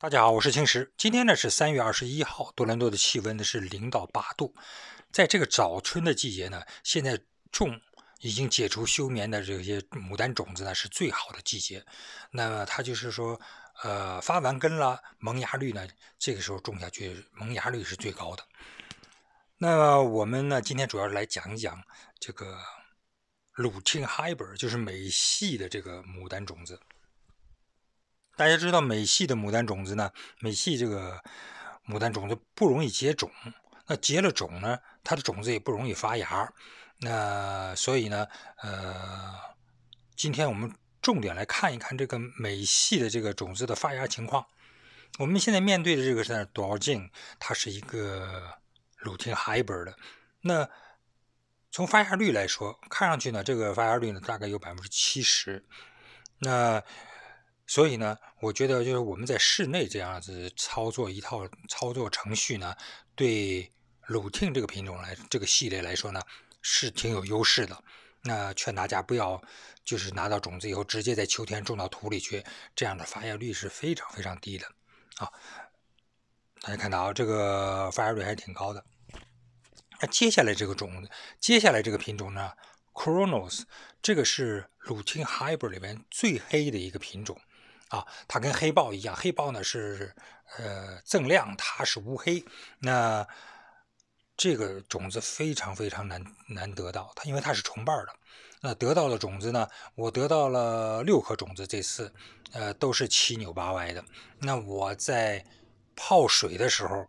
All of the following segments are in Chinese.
大家好，我是青石。今天呢是三月二十一号，多伦多的气温呢是零到八度。在这个早春的季节呢，现在种已经解除休眠的这些牡丹种子呢，是最好的季节。那它就是说，呃，发完根了，萌芽率呢，这个时候种下去，萌芽率是最高的。那我们呢，今天主要来讲一讲这个鲁廷哈伊本，就是美系的这个牡丹种子。大家知道美系的牡丹种子呢？美系这个牡丹种子不容易结种，那结了种呢，它的种子也不容易发芽。那所以呢，呃，今天我们重点来看一看这个美系的这个种子的发芽情况。我们现在面对的这个是多少茎？它是一个鲁廷 h y b r i d 那从发芽率来说，看上去呢，这个发芽率呢大概有百分之七十。那。所以呢，我觉得就是我们在室内这样子操作一套操作程序呢，对鲁廷这个品种来这个系列来说呢，是挺有优势的。那劝大家不要就是拿到种子以后直接在秋天种到土里去，这样的发芽率是非常非常低的啊！大家看到啊，这个发芽率还挺高的。那接下来这个种，子，接下来这个品种呢 c h r o n o s 这个是鲁廷 Hybrid 里面最黑的一个品种。啊，它跟黑豹一样，黑豹呢是呃锃亮，它是乌黑。那这个种子非常非常难难得到，它因为它是重瓣的。那得到的种子呢，我得到了六颗种子，这次呃都是七扭八歪的。那我在泡水的时候，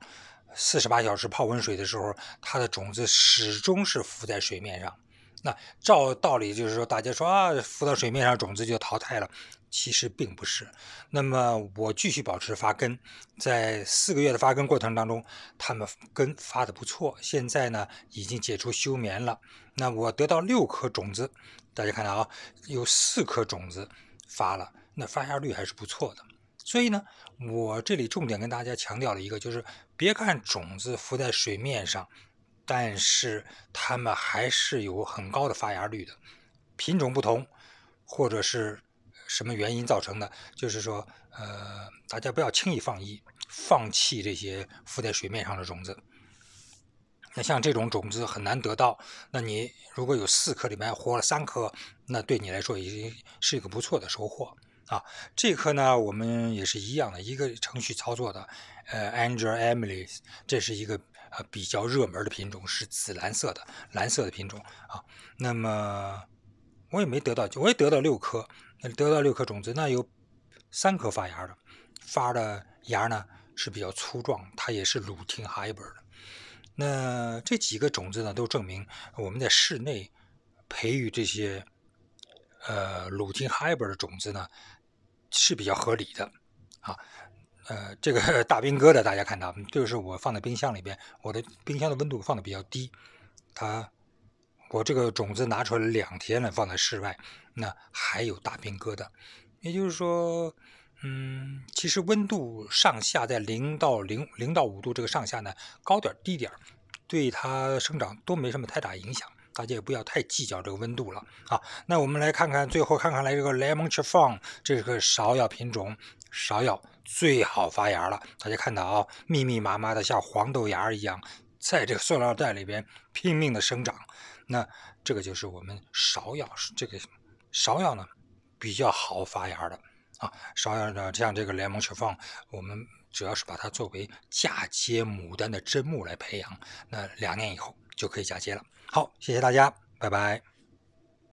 四十八小时泡温水的时候，它的种子始终是浮在水面上。那照道理就是说，大家说啊，浮到水面上，种子就淘汰了。其实并不是。那么我继续保持发根，在四个月的发根过程当中，它们根发的不错。现在呢，已经解除休眠了。那我得到六颗种子，大家看到啊，有四颗种子发了，那发芽率还是不错的。所以呢，我这里重点跟大家强调了一个就是，别看种子浮在水面上，但是它们还是有很高的发芽率的。品种不同，或者是。什么原因造成的？就是说，呃，大家不要轻易放一放弃这些浮在水面上的种子。那像这种种子很难得到，那你如果有四颗里面活了三颗，那对你来说已经是一个不错的收获啊。这颗呢，我们也是一样的，一个程序操作的，呃，Angel Emily，这是一个呃比较热门的品种，是紫蓝色的蓝色的品种啊。那么。我也没得到，我也得到六颗，那得到六颗种子，那有三颗发芽的，发的芽呢是比较粗壮，它也是鲁廷哈伊本的。那这几个种子呢，都证明我们在室内培育这些呃鲁廷哈伊本的种子呢是比较合理的啊。呃，这个 大兵哥的大家看到，就是我放在冰箱里边，我的冰箱的温度放的比较低，它。我这个种子拿出来两天了，放在室外，那还有大冰疙瘩。也就是说，嗯，其实温度上下在零到零零到五度这个上下呢，高点儿低点儿，对它生长都没什么太大影响。大家也不要太计较这个温度了啊。那我们来看看最后看看来这个 Lemon chiffon 这个芍药品种芍药最好发芽了。大家看到啊，密密麻麻的像黄豆芽一样，在这个塑料袋里边拼命的生长。那这个就是我们芍药，这个芍药呢比较好发芽的啊。芍药呢，像这个联盟雪放，我们主要是把它作为嫁接牡丹的砧木来培养。那两年以后就可以嫁接了。好，谢谢大家，拜拜。